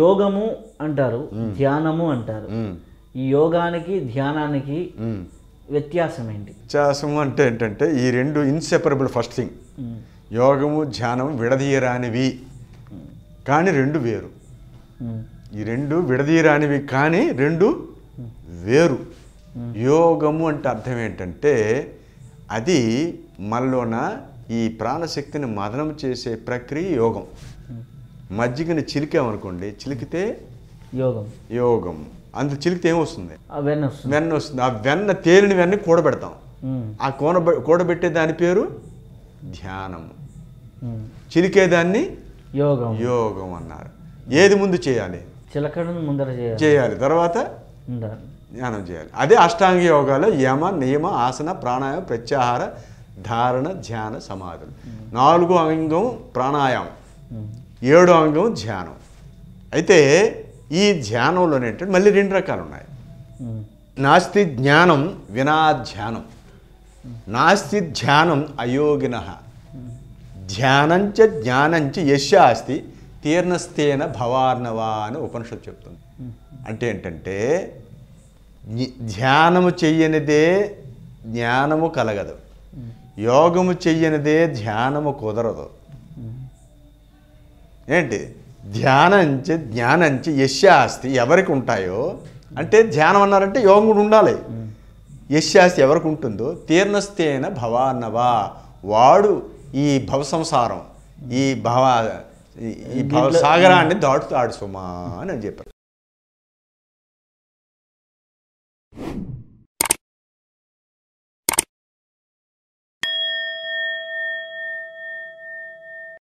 యోగము అంటారు ధ్యానము అంటారు ఈ యోగానికి ధ్యానానికి వ్యత్యాసం ఏంటి వ్యత్యాసం అంటే ఏంటంటే ఈ రెండు ఇన్సెపరబుల్ ఫస్ట్ థింగ్ యోగము ధ్యానం విడదీయరానివి కానీ రెండు వేరు ఈ రెండు విడదీయరానివి కానీ రెండు వేరు యోగము అంటే అర్థం ఏంటంటే అది మనలోన ఈ ప్రాణశక్తిని మదనం చేసే ప్రక్రియ యోగం మజ్జిగని చిలికామనుకోండి చిలికితే యోగం యోగం అందులో చిలికితే ఏమొస్తుంది వెన్న వస్తుంది వెన్న వస్తుంది ఆ వెన్న తేలిన వెన్న కూడబెడతాం ఆ కోన కూడబెట్టే దాని పేరు ధ్యానము చిలికేదాన్ని యోగం యోగం అన్నారు ఏది ముందు చేయాలి చిలకడం ముందర చేయాలి చేయాలి తర్వాత ధ్యానం చేయాలి అదే అష్టాంగ యోగాలో యమ నియమ ఆసన ప్రాణాయామ ప్రత్యాహార ధారణ ధ్యాన సమాధులు నాలుగు అంగం ప్రాణాయామం ఏడో అంగం ధ్యానం అయితే ఈ ధ్యానంలో ఏంటంటే మళ్ళీ రెండు రకాలు ఉన్నాయి నాస్తి జ్ఞానం వినా ధ్యానం నాస్తి ధ్యానం అయోగిన ధ్యానంచ జ్ఞానంచ యశ ఆస్తి తీర్ణస్థేన భవార్ణవా అని ఉపనిషత్తు చెప్తుంది అంటే ఏంటంటే ధ్యానము చెయ్యనిదే జ్ఞానము కలగదు యోగము చెయ్యనిదే ధ్యానము కుదరదు ఏంటి ధ్యానంచి జ్ఞానంచ యశాస్తి ఎవరికి ఉంటాయో అంటే ధ్యానం అన్నారంటే యోగం కూడా ఉండాలి యశాస్తి ఎవరికి ఉంటుందో తీర్ణస్థేన భవానవా వాడు ఈ భవ సంసారం ఈ భవ ఈ భవ సాగరాన్ని దాటుతాడు సుమా అని చెప్పారు